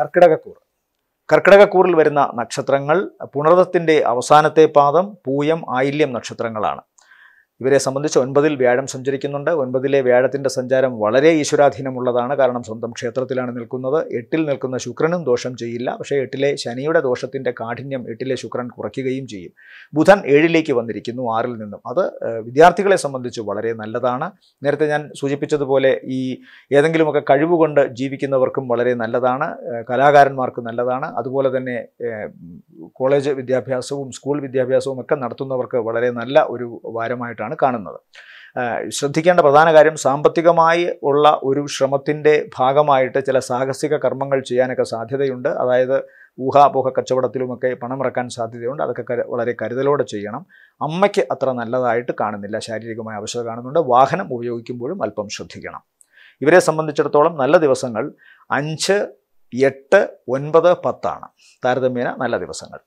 കർക്കിടകക്കൂർ കർക്കിടകക്കൂറിൽ വരുന്ന നക്ഷത്രങ്ങൾ പുണർദത്തിൻ്റെ അവസാനത്തെ പാദം പൂയം ആയില്യം നക്ഷത്രങ്ങളാണ് ഇവരെ സംബന്ധിച്ച് ഒൻപതിൽ വ്യാഴം സഞ്ചരിക്കുന്നുണ്ട് ഒൻപതിലെ വ്യാഴത്തിൻ്റെ സഞ്ചാരം വളരെ ഈശ്വരാധീനമുള്ളതാണ് കാരണം സ്വന്തം ക്ഷേത്രത്തിലാണ് നിൽക്കുന്നത് എട്ടിൽ നിൽക്കുന്ന ശുക്രനും ദോഷം ചെയ്യില്ല പക്ഷേ എട്ടിലെ ശനിയുടെ ദോഷത്തിൻ്റെ കാഠിന്യം എട്ടിലെ ശുക്രൻ കുറയ്ക്കുകയും ചെയ്യും ബുധൻ ഏഴിലേക്ക് വന്നിരിക്കുന്നു ആറിൽ നിന്നും അത് വിദ്യാർത്ഥികളെ സംബന്ധിച്ച് വളരെ നല്ലതാണ് നേരത്തെ ഞാൻ സൂചിപ്പിച്ചതുപോലെ ഈ ഏതെങ്കിലുമൊക്കെ കഴിവുകൊണ്ട് ജീവിക്കുന്നവർക്കും വളരെ നല്ലതാണ് കലാകാരന്മാർക്കും നല്ലതാണ് അതുപോലെ തന്നെ കോളേജ് വിദ്യാഭ്യാസവും സ്കൂൾ വിദ്യാഭ്യാസവും ഒക്കെ നടത്തുന്നവർക്ക് വളരെ നല്ല ഒരു വാരമായിട്ടാണ് കാണുന്നത് ശ്രദ്ധിക്കേണ്ട പ്രധാന കാര്യം സാമ്പത്തികമായി ഉള്ള ഒരു ശ്രമത്തിൻ്റെ ഭാഗമായിട്ട് ചില സാഹസിക കർമ്മങ്ങൾ ചെയ്യാനൊക്കെ സാധ്യതയുണ്ട് അതായത് ഊഹാപോഹ കച്ചവടത്തിലുമൊക്കെ പണമിറക്കാൻ സാധ്യതയുണ്ട് അതൊക്കെ വളരെ കരുതലോടെ ചെയ്യണം അമ്മയ്ക്ക് അത്ര നല്ലതായിട്ട് കാണുന്നില്ല ശാരീരികമായ അവശത കാണുന്നുണ്ട് വാഹനം ഉപയോഗിക്കുമ്പോഴും അല്പം ശ്രദ്ധിക്കണം ഇവരെ സംബന്ധിച്ചിടത്തോളം നല്ല ദിവസങ്ങൾ അഞ്ച് എട്ട് ഒൻപത് പത്താണ് താരതമ്യേന നല്ല ദിവസങ്ങൾ